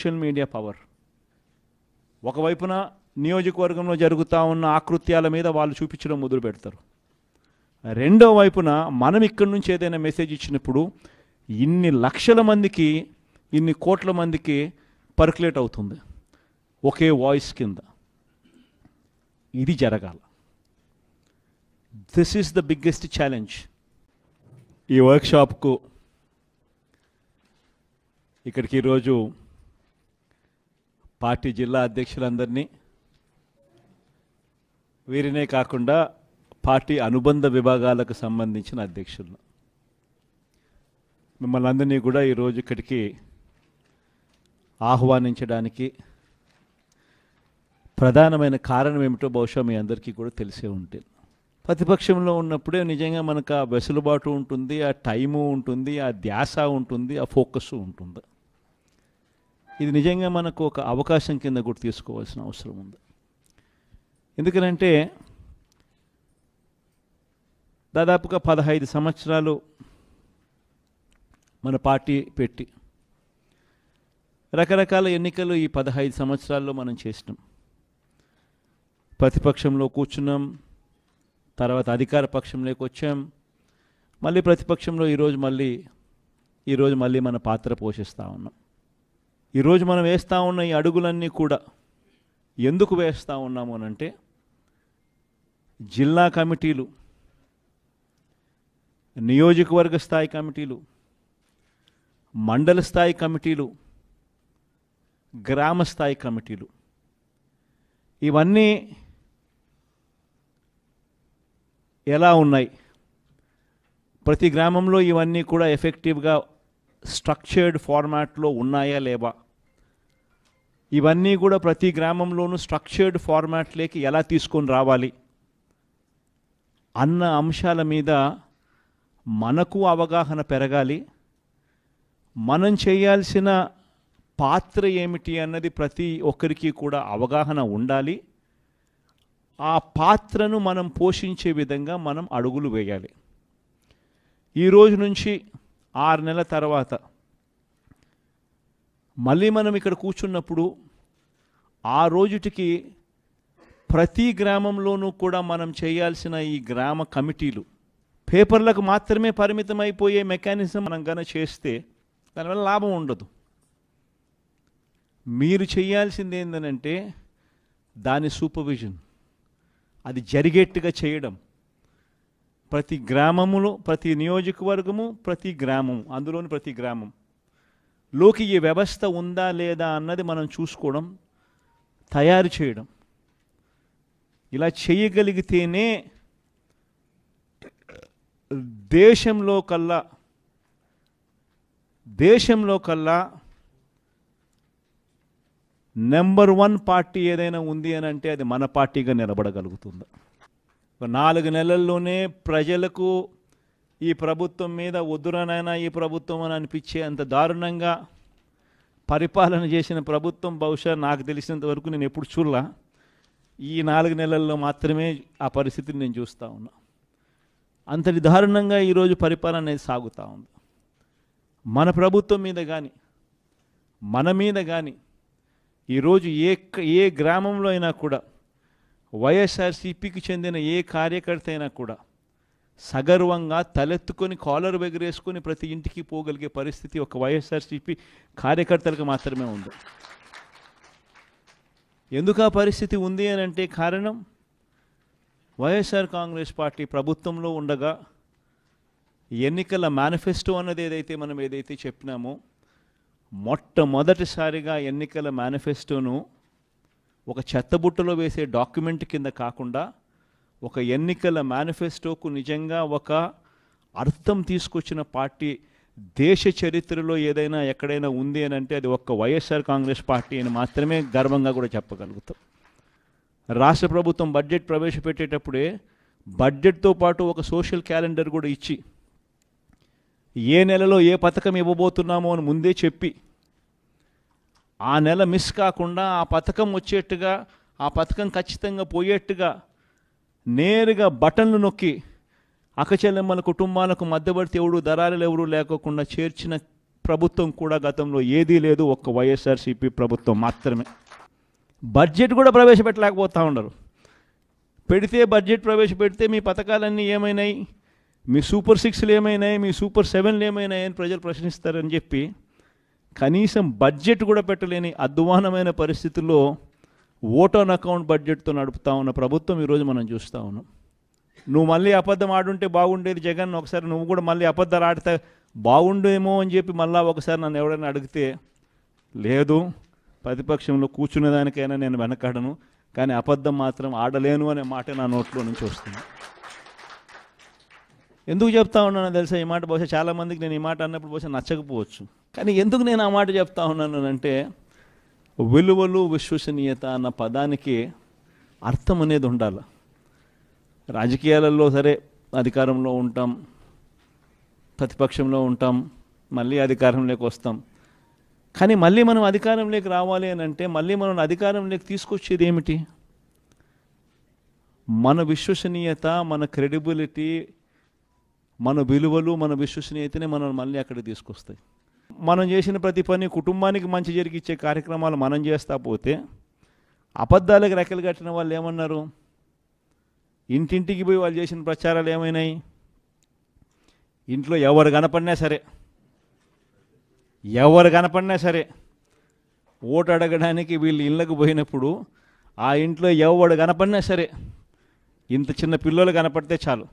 social media power ఒకవైపున నియోజకవర్గంలో జరుగుతూ ఉన్న ఆకృత్యాల మీద వాళ్ళు చూపించడం మొదలు పెడతారు రెండో వైపున మనం ఇక్కడి నుంచి ఏదైనా మెసేజ్ ఇచ్చినప్పుడు ఇన్ని లక్షల మందికి ఇన్ని కోట్ల మందికి పర్కులేట్ అవుతుంది ఒకే వాయిస్ కింద ఇది జరగాల this is the biggest challenge ఈ వర్క్షాప్కు ఇక్కడికి ఈరోజు పార్టీ జిల్లా అధ్యక్షులందరినీ వీరినే కాకుండా పార్టీ అనుబంధ విభాగాలకు సంబంధించిన అధ్యక్షులను మిమ్మల్ని అందరినీ కూడా ఈరోజు ఇక్కడికి ఆహ్వానించడానికి ప్రధానమైన కారణం ఏమిటో బహుశా మీ అందరికీ కూడా తెలిసే ఉంటుంది ప్రతిపక్షంలో ఉన్నప్పుడే నిజంగా మనకు ఆ వెసులుబాటు ఉంటుంది ఆ టైము ఉంటుంది ఆ ధ్యాస ఉంటుంది ఆ ఫోకస్ ఉంటుంది ఇది నిజంగా మనకు ఒక అవకాశం కింద కూడా తీసుకోవాల్సిన అవసరం ఉంది ఎందుకనంటే దాదాపుగా పదహైదు సంవత్సరాలు మన పార్టీ పెట్టి రకరకాల ఎన్నికలు ఈ పదహైదు సంవత్సరాల్లో మనం చేసినాం ప్రతిపక్షంలో కూర్చున్నాం తర్వాత అధికార పక్షంలోకి వచ్చాం మళ్ళీ ప్రతిపక్షంలో ఈరోజు మళ్ళీ ఈరోజు మళ్ళీ మన పాత్ర పోషిస్తూ ఉన్నాం ఈరోజు మనం వేస్తూ ఉన్న ఈ అడుగులన్నీ కూడా ఎందుకు వేస్తూ ఉన్నాము అనంటే జిల్లా కమిటీలు నియోజకవర్గ స్థాయి కమిటీలు మండల స్థాయి కమిటీలు గ్రామ స్థాయి కమిటీలు ఇవన్నీ ఎలా ఉన్నాయి ప్రతి గ్రామంలో ఇవన్నీ కూడా ఎఫెక్టివ్గా స్ట్రక్చర్డ్ ఫార్మాట్లో ఉన్నాయా లేవా ఇవన్నీ కూడా ప్రతి గ్రామంలోనూ స్ట్రక్చర్డ్ ఫార్మాట్లోకి ఎలా తీసుకొని రావాలి అన్న అంశాల మీద మనకు అవగాహన పెరగాలి మనం చేయాల్సిన పాత్ర ఏమిటి అన్నది ప్రతి ఒక్కరికి కూడా అవగాహన ఉండాలి ఆ పాత్రను మనం పోషించే విధంగా మనం అడుగులు వేయాలి ఈరోజు నుంచి ఆరు నెలల తర్వాత మళ్ళీ మనం ఇక్కడ కూర్చున్నప్పుడు ఆ రోజుటికి ప్రతి గ్రామంలోనూ కూడా మనం చేయాల్సిన ఈ గ్రామ కమిటీలు పేపర్లకు మాత్రమే పరిమితం అయిపోయే మెకానిజం మనం కనుక చేస్తే దానివల్ల లాభం ఉండదు మీరు చేయాల్సింది ఏంటంటే దాని సూపర్విజన్ అది జరిగేట్టుగా చేయడం ప్రతి గ్రామములో ప్రతి నియోజకవర్గము ప్రతి గ్రామం అందులోని ప్రతి గ్రామం లోకి ఈ వ్యవస్థ ఉందా లేదా అన్నది మనం చూసుకోవడం తయారు చేయడం ఇలా చేయగలిగితేనే దేశంలో కల్లా దేశంలో కల్లా నెంబర్ వన్ పార్టీ ఏదైనా ఉంది అని అంటే అది మన పార్టీగా నిలబడగలుగుతుంది ఒక నాలుగు నెలల్లోనే ప్రజలకు ఈ ప్రభుత్వం మీద ఉదురనైనా ఈ ప్రభుత్వం అని అనిపించే అంత దారుణంగా పరిపాలన చేసిన ప్రభుత్వం బహుశా నాకు తెలిసినంత వరకు నేను ఎప్పుడు చూడలా ఈ నాలుగు నెలల్లో మాత్రమే ఆ పరిస్థితిని నేను చూస్తూ ఉన్నా అంతటి దారుణంగా ఈరోజు పరిపాలన అనేది సాగుతూ ఉంది మన ప్రభుత్వం మీద కానీ మన మీద కానీ ఈరోజు ఏ ఏ గ్రామంలో అయినా కూడా వైఎస్ఆర్సీపీకి చెందిన ఏ కార్యకర్త అయినా కూడా సగర్వంగా తలెత్తుకొని కాలర్ ఎగరేసుకొని ప్రతి ఇంటికి పోగలిగే పరిస్థితి ఒక వైఎస్ఆర్సీపీ కార్యకర్తలకు మాత్రమే ఉంది ఎందుకు ఆ పరిస్థితి ఉంది అని అంటే కారణం వైఎస్ఆర్ కాంగ్రెస్ పార్టీ ప్రభుత్వంలో ఉండగా ఎన్నికల మేనిఫెస్టో అన్నది ఏదైతే మనం ఏదైతే చెప్పినామో మొట్టమొదటిసారిగా ఎన్నికల మేనిఫెస్టోను ఒక చెత్తబుట్టలో వేసే డాక్యుమెంట్ కింద కాకుండా ఒక ఎన్నికల మేనిఫెస్టోకు నిజంగా ఒక అర్థం తీసుకొచ్చిన పార్టీ దేశ చరిత్రలో ఏదైనా ఎక్కడైనా ఉంది అని అంటే అది ఒక్క వైఎస్ఆర్ కాంగ్రెస్ పార్టీ అని మాత్రమే గర్వంగా కూడా చెప్పగలుగుతాం రాష్ట్ర ప్రభుత్వం బడ్జెట్ ప్రవేశపెట్టేటప్పుడే బడ్జెట్తో పాటు ఒక సోషల్ క్యాలెండర్ కూడా ఇచ్చి ఏ నెలలో ఏ పథకం ఇవ్వబోతున్నామో అని ముందే చెప్పి ఆ నెల మిస్ కాకుండా ఆ పథకం వచ్చేట్టుగా ఆ పథకం ఖచ్చితంగా పోయేట్టుగా నేరుగా బటన్లు నొక్కి అక్కచెల్లెమ్మల కుటుంబాలకు మధ్యవర్తి ఎవడు దరాలు ఎవరు లేకోకుండా చేర్చిన ప్రభుత్వం కూడా గతంలో ఏదీ లేదు ఒక్క వైఎస్ఆర్సీపీ ప్రభుత్వం మాత్రమే బడ్జెట్ కూడా ప్రవేశపెట్టలేకపోతూ ఉండరు పెడితే బడ్జెట్ ప్రవేశపెడితే మీ పథకాలన్నీ ఏమైనాయి మీ సూపర్ సిక్స్లు ఏమైనాయి మీ సూపర్ సెవెన్లు ఏమైనాయి అని ప్రజలు ప్రశ్నిస్తారని చెప్పి కనీసం బడ్జెట్ కూడా పెట్టలేని అధ్వానమైన పరిస్థితుల్లో ఓటోన్ అకౌంట్ బడ్జెట్తో నడుపుతా ఉన్న ప్రభుత్వం ఈరోజు మనం చూస్తూ ఉన్నాం నువ్వు మళ్ళీ అబద్ధం ఆడుంటే బాగుండేది జగన్ ఒకసారి నువ్వు కూడా మళ్ళీ అబద్ధాలు ఆడితే బాగుండేమో అని చెప్పి మళ్ళీ ఒకసారి నన్ను ఎవడైనా అడిగితే లేదు ప్రతిపక్షంలో కూర్చునే దానికైనా నేను వెనకాడను కానీ అబద్ధం మాత్రం ఆడలేను అనే మాట నా నోట్లో నుంచి వస్తుంది ఎందుకు చెప్తా ఉన్నానో తెలుసా ఈ మాట బహుశా చాలామందికి నేను ఈ మాట అన్నప్పుడు బహుశా నచ్చకపోవచ్చు కానీ ఎందుకు నేను ఆ మాట చెప్తా ఉన్నాను అంటే విలువలు విశ్వసనీయత అన్న పదానికి అర్థం అనేది ఉండాలి రాజకీయాలలో సరే అధికారంలో ఉంటాం ప్రతిపక్షంలో ఉంటాం మళ్ళీ అధికారంలోకి వస్తాం కానీ మళ్ళీ మనం అధికారంలోకి రావాలి అని అంటే మళ్ళీ మనం అధికారంలోకి తీసుకొచ్చేది ఏమిటి మన విశ్వసనీయత మన క్రెడిబిలిటీ మన విలువలు మన విశ్వసనీయతనే మనం మళ్ళీ అక్కడ తీసుకొస్తాయి మనం చేసిన ప్రతి పని కుటుంబానికి మంచి జరిగిచ్చే కార్యక్రమాలు మనం చేస్తా పోతే అబద్ధాలకు రెక్కలు కట్టిన వాళ్ళు ఏమన్నారు ఇంటింటికి పోయి వాళ్ళు చేసిన ప్రచారాలు ఏమైనాయి ఇంట్లో ఎవరు కనపడినా సరే ఎవరు కనపడినా సరే ఓటు అడగడానికి వీళ్ళు ఇళ్ళకు పోయినప్పుడు ఆ ఇంట్లో ఎవడు కనపడినా సరే ఇంత చిన్న పిల్లలు కనపడితే చాలు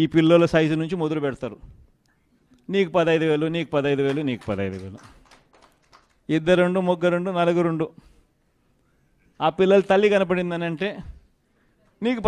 ఈ పిల్లల సైజు నుంచి మొదలు పెడతారు నీకు పదహైదు వేలు నీకు పదహైదు వేలు నీకు పదహైదు వేలు ఇద్దరుండు ముగ్గురుండు నలుగురుండు ఆ పిల్లల తల్లి కనపడిందని అంటే నీకు